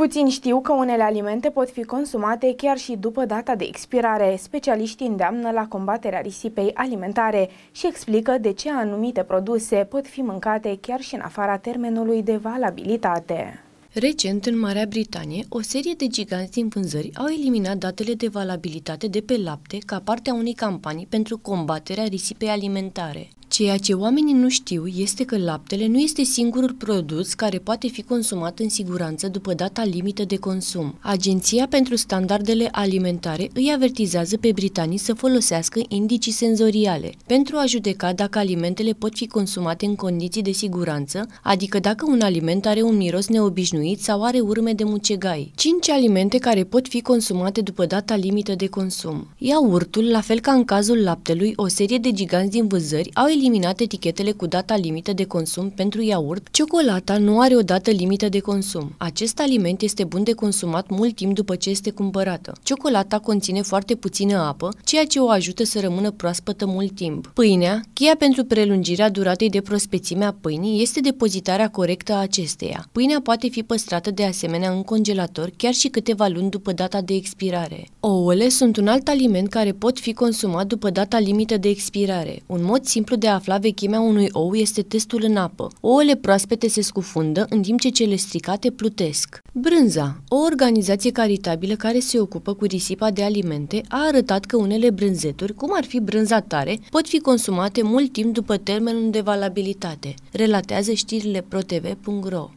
Puțini știu că unele alimente pot fi consumate chiar și după data de expirare. Specialiștii îndeamnă la combaterea risipei alimentare și explică de ce anumite produse pot fi mâncate chiar și în afara termenului de valabilitate. Recent, în Marea Britanie, o serie de giganți din vânzări au eliminat datele de valabilitate de pe lapte ca parte a unei campanii pentru combaterea risipei alimentare. Ceea ce oamenii nu știu este că laptele nu este singurul produs care poate fi consumat în siguranță după data limită de consum. Agenția pentru Standardele Alimentare îi avertizează pe britanii să folosească indicii senzoriale pentru a judeca dacă alimentele pot fi consumate în condiții de siguranță, adică dacă un aliment are un miros neobișnuit sau are urme de mucegai. 5 alimente care pot fi consumate după data limită de consum. Iaurtul, la fel ca în cazul laptelui, o serie de giganți din vânzări au eliminat eliminat etichetele cu data limită de consum pentru iaurt, ciocolata nu are o dată limită de consum. Acest aliment este bun de consumat mult timp după ce este cumpărată. Ciocolata conține foarte puțină apă, ceea ce o ajută să rămână proaspătă mult timp. Pâinea, cheia pentru prelungirea duratei de prospețime a pâinii, este depozitarea corectă a acesteia. Pâinea poate fi păstrată de asemenea în congelator chiar și câteva luni după data de expirare. Ouăle sunt un alt aliment care pot fi consumat după data limită de expirare. Un mod simplu de a afla vechimea unui ou este testul în apă. Ouăle proaspete se scufundă, în timp ce cele stricate plutesc. Brânza, o organizație caritabilă care se ocupă cu risipa de alimente, a arătat că unele brânzeturi, cum ar fi brânza tare, pot fi consumate mult timp după termenul de valabilitate, relatează știrile protv.ro.